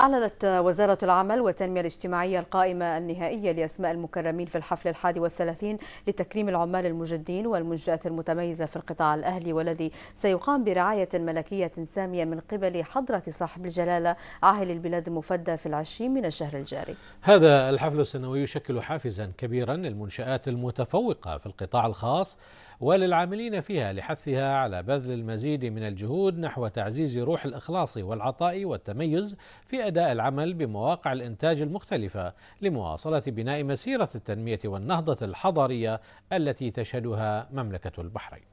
أعلنت وزارة العمل والتنمية الاجتماعية القائمة النهائية لأسماء المكرمين في الحفل الحادي والثلاثين لتكريم العمال المجدين والمنشآت المتميزة في القطاع الأهلي والذي سيقام برعاية ملكية سامية من قبل حضرة صاحب الجلالة عاهل البلاد المفدى في العشرين من الشهر الجاري هذا الحفل السنوي يشكل حافزا كبيرا للمنشآت المتفوقة في القطاع الخاص وللعاملين فيها لحثها على بذل المزيد من الجهود نحو تعزيز روح الإخلاص والعطاء والتميز في أداء العمل بمواقع الإنتاج المختلفة لمواصلة بناء مسيرة التنمية والنهضة الحضارية التي تشهدها مملكة البحرين.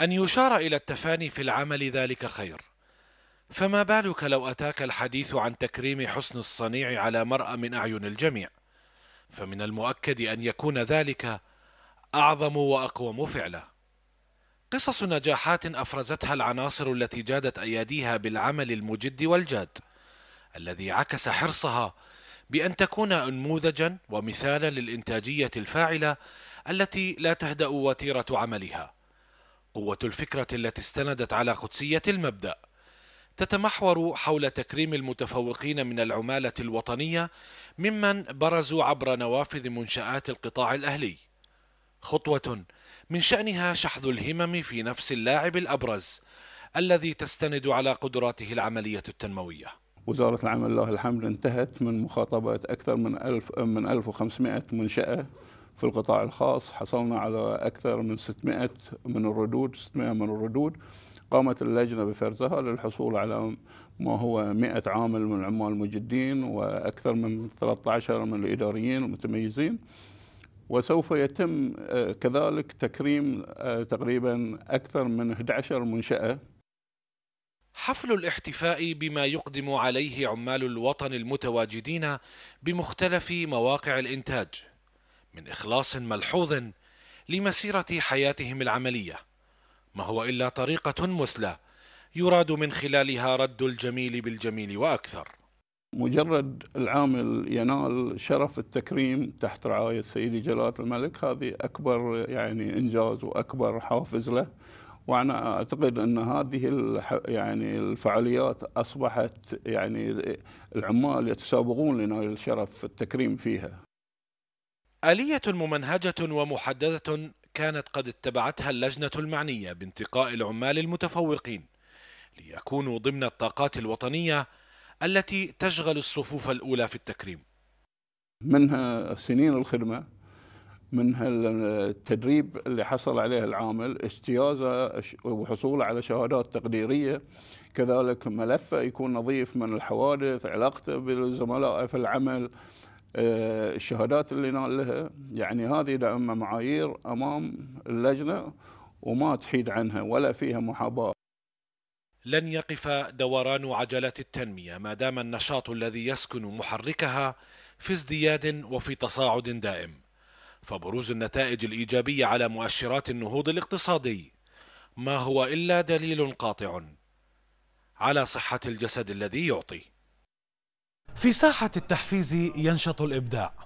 أن يشار إلى التفاني في العمل ذلك خير. فما بالك لو أتاك الحديث عن تكريم حسن الصنيع على مرأى من أعين الجميع؟ فمن المؤكد أن يكون ذلك أعظم وأقوم فعله قصص نجاحات أفرزتها العناصر التي جادت أياديها بالعمل المجد والجاد الذي عكس حرصها بأن تكون أنموذجا ومثالا للإنتاجية الفاعلة التي لا تهدأ وتيرة عملها قوة الفكرة التي استندت على قدسية المبدأ تتمحور حول تكريم المتفوقين من العمالة الوطنية ممن برزوا عبر نوافذ منشآت القطاع الأهلي خطوة من شأنها شحذ الهمم في نفس اللاعب الأبرز الذي تستند على قدراته العملية التنموية وزارة العمل الله الحمد انتهت من مخاطبة أكثر من ألف من 1500 منشأة في القطاع الخاص حصلنا على أكثر من 600 من الردود 600 من الردود قامت اللجنة بفرزها للحصول على ما هو 100 عامل من العمال المجدين وأكثر من 13 من الإداريين المتميزين وسوف يتم آه، كذلك تكريم آه، تقريبا أكثر من 11 منشأة حفل الاحتفاء بما يقدم عليه عمال الوطن المتواجدين بمختلف مواقع الإنتاج من إخلاص ملحوظ لمسيرة حياتهم العملية ما هو إلا طريقة مثلى يراد من خلالها رد الجميل بالجميل وأكثر مجرد العامل ينال شرف التكريم تحت رعاية سيدي جلالة الملك هذه أكبر يعني إنجاز وأكبر حافز له وانا اعتقد ان هذه يعني الفعاليات اصبحت يعني العمال يتسابقون لنال الشرف التكريم فيها. آلية ممنهجة ومحددة كانت قد اتبعتها اللجنة المعنية بانتقاء العمال المتفوقين ليكونوا ضمن الطاقات الوطنية التي تشغل الصفوف الأولى في التكريم منها سنين الخدمة منها التدريب اللي حصل عليه العامل استيازه وحصوله على شهادات تقديريه كذلك ملفه يكون نظيف من الحوادث علاقته بزملائه في العمل آه، الشهادات اللي نالها يعني هذه دائما معايير امام اللجنه وما تحيد عنها ولا فيها محاباه لن يقف دوران عجلات التنمية ما دام النشاط الذي يسكن محركها في ازدياد وفي تصاعد دائم فبروز النتائج الإيجابية على مؤشرات النهوض الاقتصادي ما هو إلا دليل قاطع على صحة الجسد الذي يعطي في ساحة التحفيز ينشط الإبداع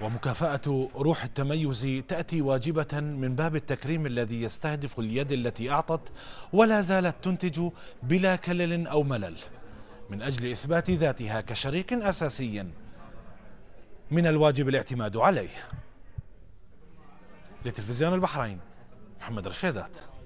ومكافأة روح التميز تأتي واجبة من باب التكريم الذي يستهدف اليد التي أعطت ولا زالت تنتج بلا كلل أو ملل من أجل إثبات ذاتها كشريك أساسي من الواجب الاعتماد عليه لتلفزيون البحرين محمد رشيدات